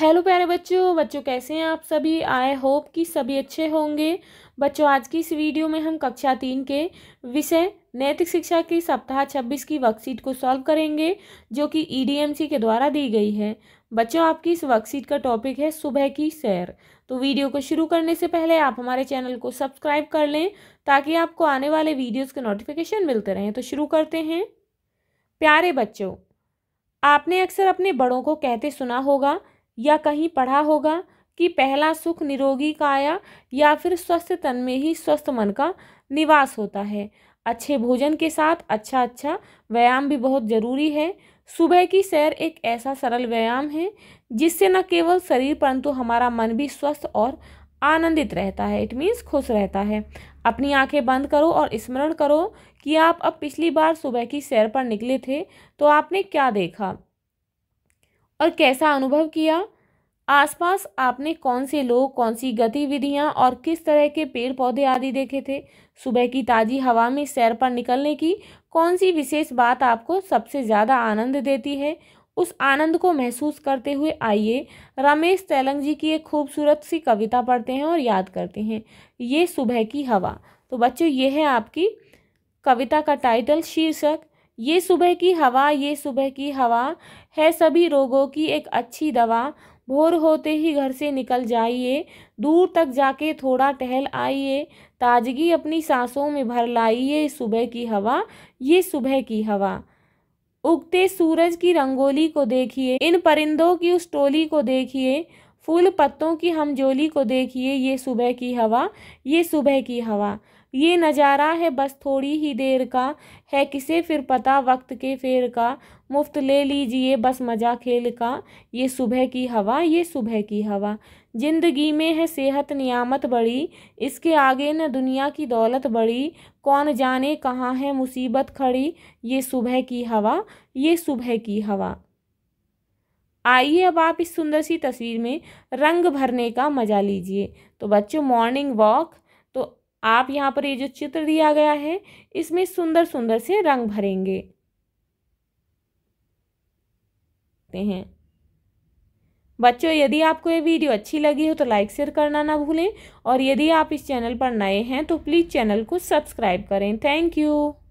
hello प्यारे बच्चों बच्चों कैसे हैं आप सभी आई होप कि सभी अच्छे होंगे बच्चों आज की इस वीडियो में हम कक्षा तीन के विषय नैतिक शिक्षा की सप्ताह छब्बीस की वर्कशीट को सॉल्व करेंगे जो कि ईडीएमसी e के द्वारा दी गई है बच्चों आपकी इस वर्कशीट का टॉपिक है सुबह की सैर तो वीडियो को शुरू करने से पहले आप हमारे चैनल को सब्सक्राइब कर लें ताकि आपको आने वाले वीडियोज़ के नोटिफिकेशन मिलते रहें तो शुरू करते हैं प्यारे बच्चों आपने अक्सर अपने बड़ों को कहते सुना होगा या कहीं पढ़ा होगा कि पहला सुख निरोगी काया या फिर स्वस्थ तन में ही स्वस्थ मन का निवास होता है अच्छे भोजन के साथ अच्छा अच्छा व्यायाम भी बहुत ज़रूरी है सुबह की सैर एक ऐसा सरल व्यायाम है जिससे न केवल शरीर परंतु हमारा मन भी स्वस्थ और आनंदित रहता है इट मीन्स खुश रहता है अपनी आंखें बंद करो और स्मरण करो कि आप अब पिछली बार सुबह की सैर पर निकले थे तो आपने क्या देखा और कैसा अनुभव किया आसपास आपने कौन से लोग कौन सी गतिविधियां और किस तरह के पेड़ पौधे आदि देखे थे सुबह की ताज़ी हवा में सैर पर निकलने की कौन सी विशेष बात आपको सबसे ज़्यादा आनंद देती है उस आनंद को महसूस करते हुए आइए रमेश तेलंग जी की एक खूबसूरत सी कविता पढ़ते हैं और याद करते हैं ये सुबह की हवा तो बच्चों ये है आपकी कविता का टाइटल शीर्षक ये सुबह की हवा ये सुबह की हवा है सभी रोगों की एक अच्छी दवा भोर होते ही घर से निकल जाइए दूर तक जाके थोड़ा टहल आइए ताजगी अपनी सांसों में भर लाइए सुबह की हवा ये सुबह की हवा उगते सूरज की रंगोली को देखिए इन परिंदों की उस टोली को देखिए फूल पत्तों की हमजोली को देखिए ये सुबह की हवा ये सुबह की हवा ये नज़ारा है बस थोड़ी ही देर का है किसे फिर पता वक्त के फेर का मुफ्त ले लीजिए बस मज़ा खेल का ये सुबह की हवा ये सुबह की हवा ज़िंदगी में है सेहत नियामत बड़ी इसके आगे न दुनिया की दौलत बड़ी कौन जाने कहाँ है मुसीबत खड़ी ये सुबह की हवा ये सुबह की हवा आइए अब आप इस सुंदर सी तस्वीर में रंग भरने का मज़ा लीजिए तो बच्चों मॉर्निंग वॉक आप यहाँ पर ये जो चित्र दिया गया है इसमें सुंदर सुंदर से रंग भरेंगे हैं बच्चों यदि आपको ये वीडियो अच्छी लगी हो तो लाइक शेयर करना ना भूलें और यदि आप इस चैनल पर नए हैं तो प्लीज़ चैनल को सब्सक्राइब करें थैंक यू